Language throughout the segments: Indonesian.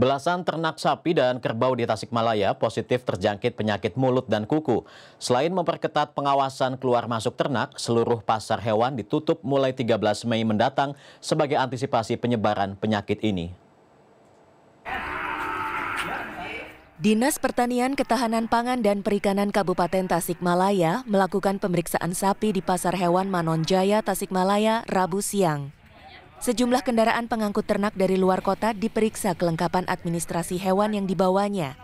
Belasan ternak sapi dan kerbau di Tasikmalaya positif terjangkit penyakit mulut dan kuku. Selain memperketat pengawasan keluar masuk ternak, seluruh pasar hewan ditutup mulai 13 Mei mendatang sebagai antisipasi penyebaran penyakit ini. Dinas Pertanian Ketahanan Pangan dan Perikanan Kabupaten Tasikmalaya melakukan pemeriksaan sapi di Pasar Hewan Manonjaya, Tasikmalaya, Rabu siang. Sejumlah kendaraan pengangkut ternak dari luar kota diperiksa kelengkapan administrasi hewan yang dibawanya.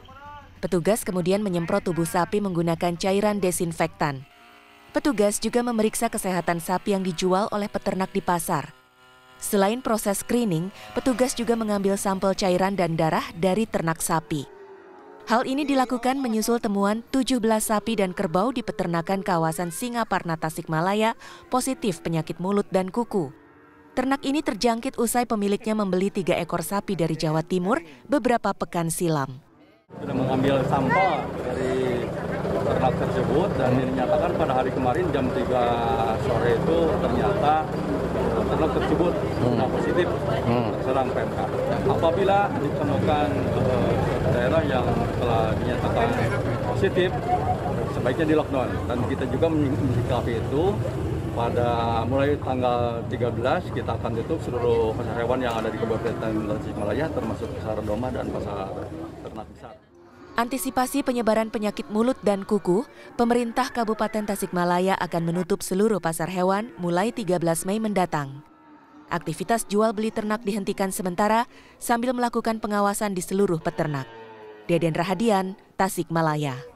Petugas kemudian menyemprot tubuh sapi menggunakan cairan desinfektan. Petugas juga memeriksa kesehatan sapi yang dijual oleh peternak di pasar. Selain proses screening, petugas juga mengambil sampel cairan dan darah dari ternak sapi. Hal ini dilakukan menyusul temuan 17 sapi dan kerbau di peternakan kawasan Singaparna Tasikmalaya positif penyakit mulut dan kuku. Ternak ini terjangkit usai pemiliknya membeli tiga ekor sapi dari Jawa Timur beberapa pekan silam. Sudah mengambil sampel dari ternak tersebut dan dinyatakan pada hari kemarin jam 3 sore itu ternyata ternak tersebut hmm. positif hmm. terserang PMK. Apabila ditemukan eh, daerah yang telah dinyatakan positif, sebaiknya di lockdown dan kita juga menyikapi itu pada mulai tanggal 13 kita akan tutup seluruh pasar hewan yang ada di Kabupaten Tasikmalaya termasuk pasar domba dan pasar ternak besar. Antisipasi penyebaran penyakit mulut dan kuku, pemerintah Kabupaten Tasikmalaya akan menutup seluruh pasar hewan mulai 13 Mei mendatang. Aktivitas jual beli ternak dihentikan sementara sambil melakukan pengawasan di seluruh peternak. Deden Rahadian, Tasikmalaya.